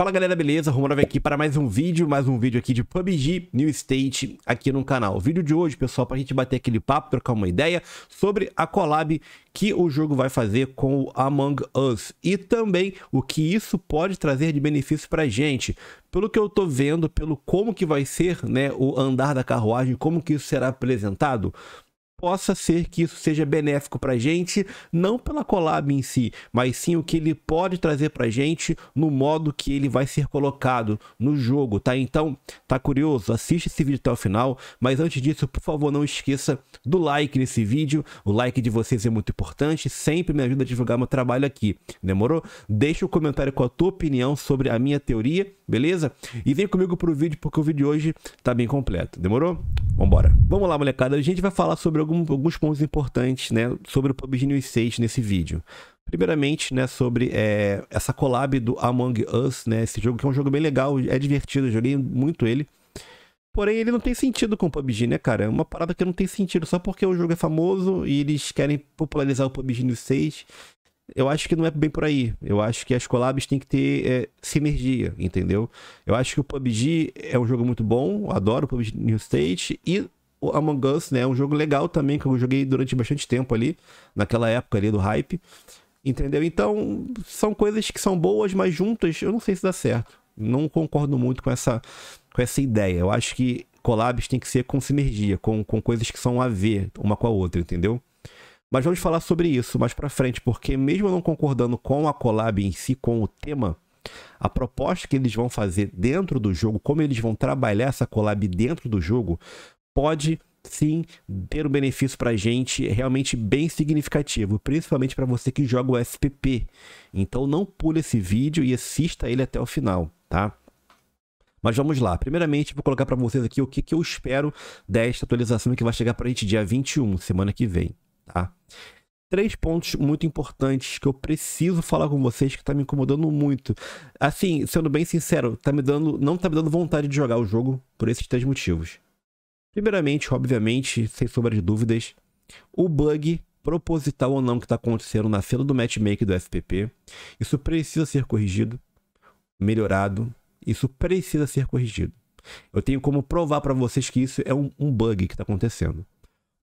Fala galera, beleza? Romanov aqui para mais um vídeo, mais um vídeo aqui de PUBG New State aqui no canal. O vídeo de hoje, pessoal, para a gente bater aquele papo, trocar uma ideia sobre a collab que o jogo vai fazer com o Among Us e também o que isso pode trazer de benefício para a gente. Pelo que eu tô vendo, pelo como que vai ser né, o andar da carruagem, como que isso será apresentado, possa ser que isso seja benéfico para gente, não pela collab em si, mas sim o que ele pode trazer para gente no modo que ele vai ser colocado no jogo, tá? Então, tá curioso? Assiste esse vídeo até o final, mas antes disso, por favor, não esqueça do like nesse vídeo, o like de vocês é muito importante, sempre me ajuda a divulgar meu trabalho aqui, demorou? Deixa o um comentário com a tua opinião sobre a minha teoria, beleza? E vem comigo pro vídeo, porque o vídeo de hoje tá bem completo, demorou? Vambora! Vamos lá, molecada, a gente vai falar sobre algum, alguns pontos importantes né, sobre o PUBG News 6 nesse vídeo. Primeiramente, né, sobre é, essa collab do Among Us, né, esse jogo que é um jogo bem legal, é divertido, joguei muito ele. Porém, ele não tem sentido com o PUBG, né, cara? É uma parada que não tem sentido, só porque o jogo é famoso e eles querem popularizar o PUBG News 6. Eu acho que não é bem por aí. Eu acho que as collabs têm que ter é, sinergia, entendeu? Eu acho que o PUBG é um jogo muito bom, adoro o PUBG New State, e o Among Us, né? É um jogo legal também, que eu joguei durante bastante tempo ali, naquela época ali do hype. Entendeu? Então, são coisas que são boas, mas juntas eu não sei se dá certo. Não concordo muito com essa, com essa ideia. Eu acho que collabs tem que ser com sinergia, com, com coisas que são a ver uma com a outra, entendeu? Mas vamos falar sobre isso mais pra frente, porque mesmo não concordando com a collab em si, com o tema, a proposta que eles vão fazer dentro do jogo, como eles vão trabalhar essa collab dentro do jogo, pode sim ter um benefício para a gente realmente bem significativo, principalmente para você que joga o SPP. Então não pule esse vídeo e assista ele até o final, tá? Mas vamos lá. Primeiramente, vou colocar para vocês aqui o que, que eu espero desta atualização que vai chegar para a gente dia 21, semana que vem, tá? Três pontos muito importantes que eu preciso falar com vocês que tá me incomodando muito. Assim, sendo bem sincero, tá me dando, não tá me dando vontade de jogar o jogo por esses três motivos. Primeiramente, obviamente, sem sombra de dúvidas, o bug proposital ou não que está acontecendo na cena do matchmaking do FPP. Isso precisa ser corrigido, melhorado. Isso precisa ser corrigido. Eu tenho como provar para vocês que isso é um, um bug que está acontecendo.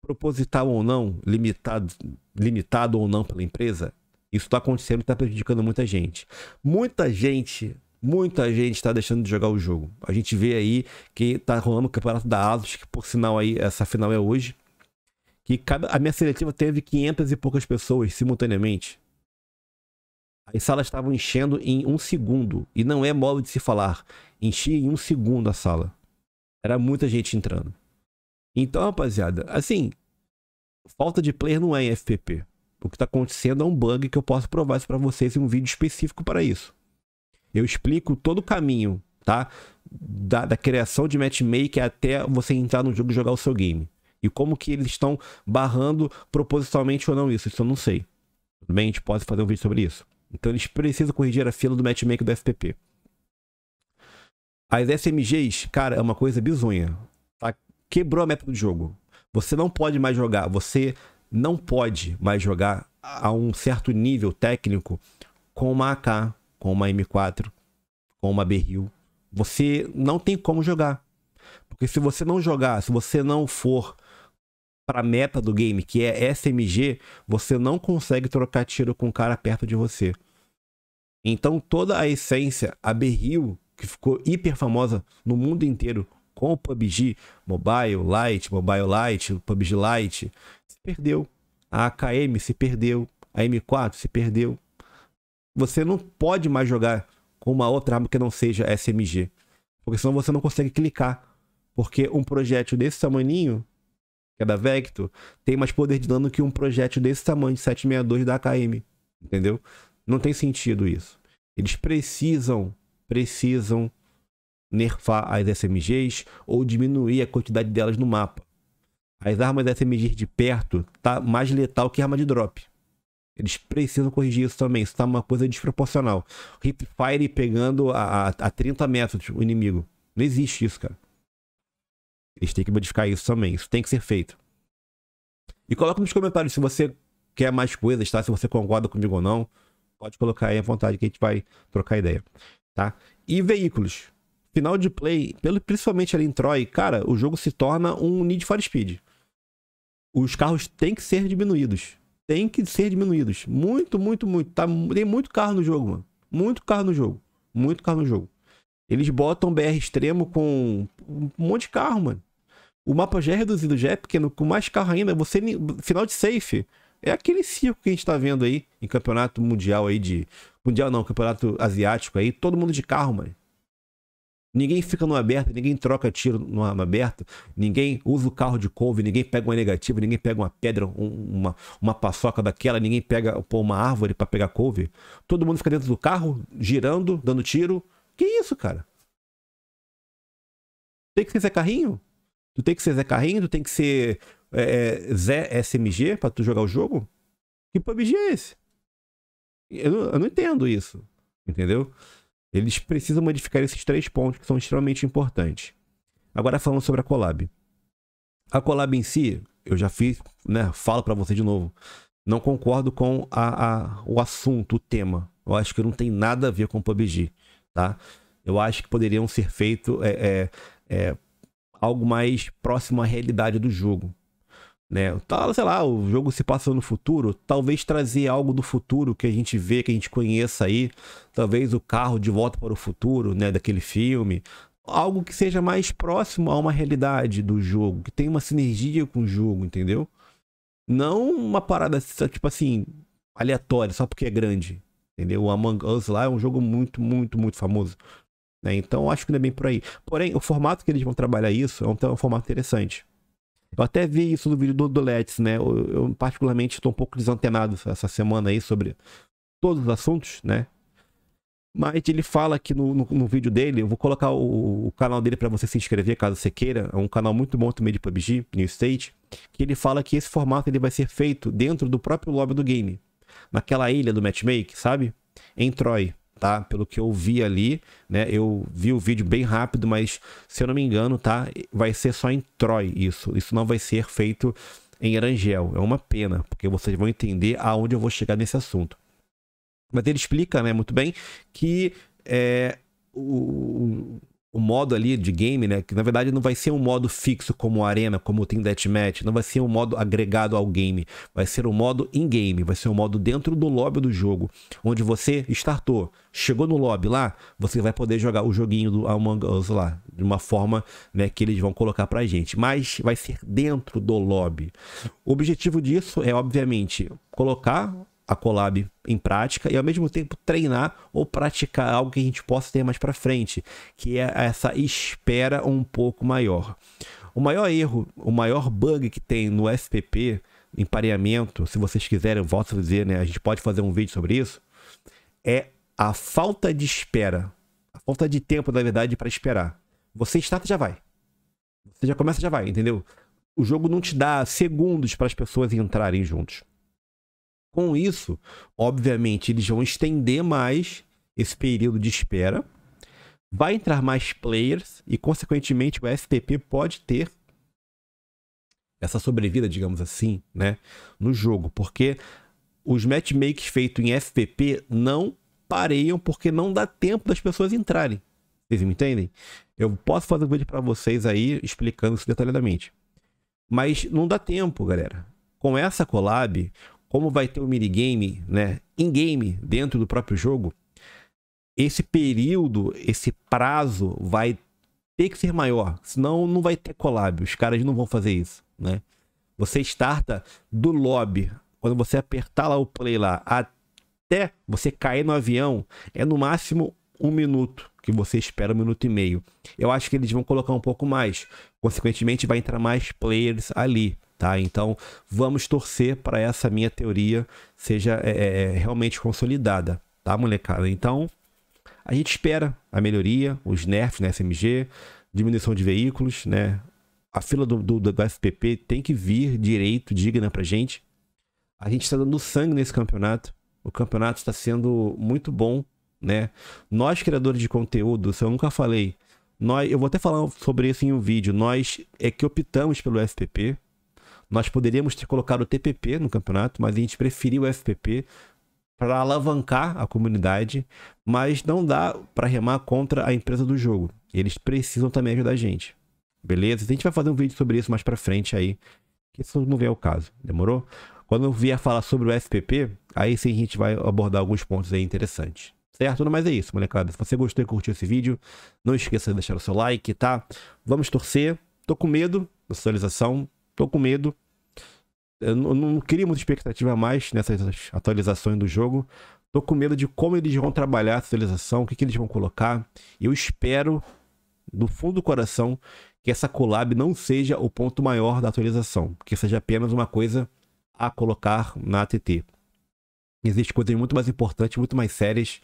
Proposital ou não, limitado, limitado ou não pela empresa, isso está acontecendo e está prejudicando muita gente. Muita gente muita gente está deixando de jogar o jogo. A gente vê aí que tá rolando o campeonato da Asus, que por sinal aí essa final é hoje. Que a minha seletiva teve 500 e poucas pessoas simultaneamente. As salas estavam enchendo em um segundo. E não é modo de se falar. Enchia em um segundo a sala. Era muita gente entrando. Então, rapaziada, assim, falta de player não é em FPP. O que está acontecendo é um bug que eu posso provar isso para vocês em um vídeo específico para isso. Eu explico todo o caminho, tá? Da, da criação de matchmaker até você entrar no jogo e jogar o seu game. E como que eles estão barrando propositalmente ou não isso, isso eu não sei. Tudo bem? A gente pode fazer um vídeo sobre isso. Então eles precisam corrigir a fila do matchmaker do FPP. As SMGs, cara, é uma coisa bizonha. Tá? Quebrou a meta do jogo. Você não pode mais jogar, você não pode mais jogar a um certo nível técnico com uma AK, com uma M4, com uma berril, você não tem como jogar. Porque se você não jogar, se você não for para a meta do game, que é SMG, você não consegue trocar tiro com o cara perto de você. Então toda a essência, a berril, que ficou hiper famosa no mundo inteiro com o PUBG Mobile, Lite, Mobile Lite, PUBG Lite, se perdeu. A AKM se perdeu, a M4 se perdeu você não pode mais jogar com uma outra arma que não seja SMG. Porque senão você não consegue clicar. Porque um projétil desse tamanho, que é da Vector, tem mais poder de dano que um projétil desse tamanho, de 762 da AKM. Entendeu? Não tem sentido isso. Eles precisam, precisam nerfar as SMGs ou diminuir a quantidade delas no mapa. As armas SMGs de perto tá mais letal que arma de drop. Eles precisam corrigir isso também. Isso tá uma coisa desproporcional. Hip Fire pegando a, a, a 30 metros o inimigo. Não existe isso, cara. Eles têm que modificar isso também. Isso tem que ser feito. E coloca nos comentários se você quer mais coisas, tá? Se você concorda comigo ou não. Pode colocar aí à vontade que a gente vai trocar ideia, tá? E veículos. Final de play, pelo, principalmente ali em Troy, cara, o jogo se torna um Need for Speed. Os carros têm que ser diminuídos. Tem que ser diminuídos. Muito, muito, muito. Tá, tem muito carro no jogo, mano. Muito carro no jogo. Muito carro no jogo. Eles botam BR extremo com um monte de carro, mano. O mapa já é reduzido, já é pequeno, com mais carro ainda. Você, final de safe, é aquele circo que a gente tá vendo aí em campeonato mundial aí de. Mundial não, campeonato asiático aí, todo mundo de carro, mano. Ninguém fica no aberto, ninguém troca tiro no aberto, ninguém usa o carro de couve, ninguém pega uma negativa, ninguém pega uma pedra, um, uma, uma paçoca daquela, ninguém pega pô, uma árvore para pegar couve. Todo mundo fica dentro do carro, girando, dando tiro. Que isso, cara? Tem que ser Zé Carrinho? Tu tem que ser Zé Carrinho? Tu tem que ser é, é Zé SMG pra tu jogar o jogo? Que PUBG é esse? eu eu não entendo isso, entendeu? Eles precisam modificar esses três pontos que são extremamente importantes. Agora falando sobre a collab. A collab em si, eu já fiz, né? Falo para você de novo. Não concordo com a, a, o assunto, o tema. Eu acho que não tem nada a ver com o PUBG, tá? Eu acho que poderiam ser feito é, é, é, algo mais próximo à realidade do jogo né? Tal, tá, sei lá, o jogo se passa no futuro, talvez trazer algo do futuro que a gente vê, que a gente conheça aí, talvez o carro de volta para o futuro, né, daquele filme, algo que seja mais próximo a uma realidade do jogo, que tenha uma sinergia com o jogo, entendeu? Não uma parada tipo assim aleatória só porque é grande, entendeu? O Among Us lá é um jogo muito, muito, muito famoso. Né? Então acho que não é bem por aí. Porém, o formato que eles vão trabalhar isso é um, é um formato interessante. Eu até vi isso no vídeo do, do Let's, né? Eu, eu particularmente estou um pouco desantenado essa semana aí sobre todos os assuntos, né? Mas ele fala aqui no, no, no vídeo dele, eu vou colocar o, o canal dele para você se inscrever caso você queira. É um canal muito bom também de PUBG, New State. Que ele fala que esse formato ele vai ser feito dentro do próprio lobby do game. Naquela ilha do matchmaking, sabe? Em Troy tá? Pelo que eu vi ali, né? Eu vi o vídeo bem rápido, mas se eu não me engano, tá? Vai ser só em Troy isso. Isso não vai ser feito em Erangel. É uma pena, porque vocês vão entender aonde eu vou chegar nesse assunto. Mas ele explica, né, muito bem, que é, o, o modo ali de game, né? Que na verdade não vai ser um modo fixo como Arena, como tem Deathmatch. Não vai ser um modo agregado ao game. Vai ser um modo in-game. Vai ser um modo dentro do lobby do jogo. Onde você startou, chegou no lobby lá, você vai poder jogar o joguinho do Among Us lá. De uma forma né, que eles vão colocar pra gente. Mas vai ser dentro do lobby. O objetivo disso é, obviamente, colocar a collab em prática e ao mesmo tempo treinar ou praticar algo que a gente possa ter mais para frente, que é essa espera um pouco maior. O maior erro, o maior bug que tem no SPP em pareamento se vocês quiserem, eu a dizer, né, a gente pode fazer um vídeo sobre isso, é a falta de espera, a falta de tempo, na verdade, para esperar. Você está já vai. Você já começa já vai, entendeu? O jogo não te dá segundos para as pessoas entrarem juntos. Com isso, obviamente, eles vão estender mais esse período de espera, vai entrar mais players e, consequentemente, o STP pode ter essa sobrevida, digamos assim, né, no jogo, porque os matchmakers feitos em FPP não pareiam porque não dá tempo das pessoas entrarem. Vocês me entendem? Eu posso fazer um vídeo para vocês aí explicando isso detalhadamente. Mas não dá tempo, galera. Com essa collab, como vai ter o minigame, né, in-game, dentro do próprio jogo, esse período, esse prazo vai ter que ser maior, senão não vai ter collab, os caras não vão fazer isso, né? Você starta do lobby, quando você apertar lá o play lá, até você cair no avião, é no máximo um minuto, que você espera um minuto e meio. Eu acho que eles vão colocar um pouco mais, consequentemente vai entrar mais players ali, Tá? Então vamos torcer para essa minha teoria seja é, é, é, realmente consolidada, tá, molecada? Então a gente espera a melhoria, os nerfs na SMG, diminuição de veículos, né? A fila do, do, do tem que vir direito, digna pra gente. A gente está dando sangue nesse campeonato. O campeonato está sendo muito bom, né? Nós, criadores de conteúdo, se eu nunca falei, nós, eu vou até falar sobre isso em um vídeo, nós é que optamos pelo SPP. Nós poderíamos ter colocado o TPP no campeonato, mas a gente preferiu o FPP para alavancar a comunidade, mas não dá para remar contra a empresa do jogo. Eles precisam também ajudar a gente. Beleza? A gente vai fazer um vídeo sobre isso mais para frente aí, que isso não vem ao caso, demorou? Quando eu vier falar sobre o FPP, aí sim a gente vai abordar alguns pontos aí interessantes. Certo? Mas é isso, molecada. Se você gostou e curtiu esse vídeo, não esqueça de deixar o seu like, tá? Vamos torcer. Tô com medo da socialização, tô com medo. Eu não, queria muita expectativa mais nessas atualizações do jogo. Tô com medo de como eles vão trabalhar a atualização, o que, que eles vão colocar. Eu espero, do fundo do coração, que essa collab não seja o ponto maior da atualização, que seja apenas uma coisa a colocar na ATT. Existem coisas muito mais importantes, muito mais sérias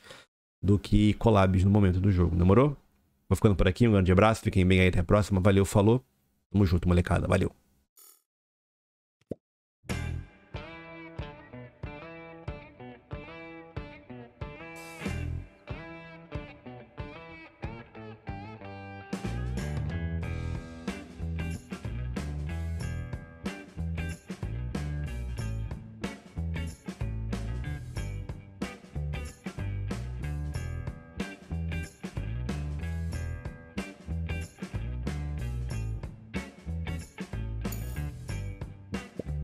do que collabs no momento do jogo, demorou? Vou ficando por aqui, um grande abraço, fiquem bem aí, até a próxima, valeu, falou, tamo junto, molecada, valeu.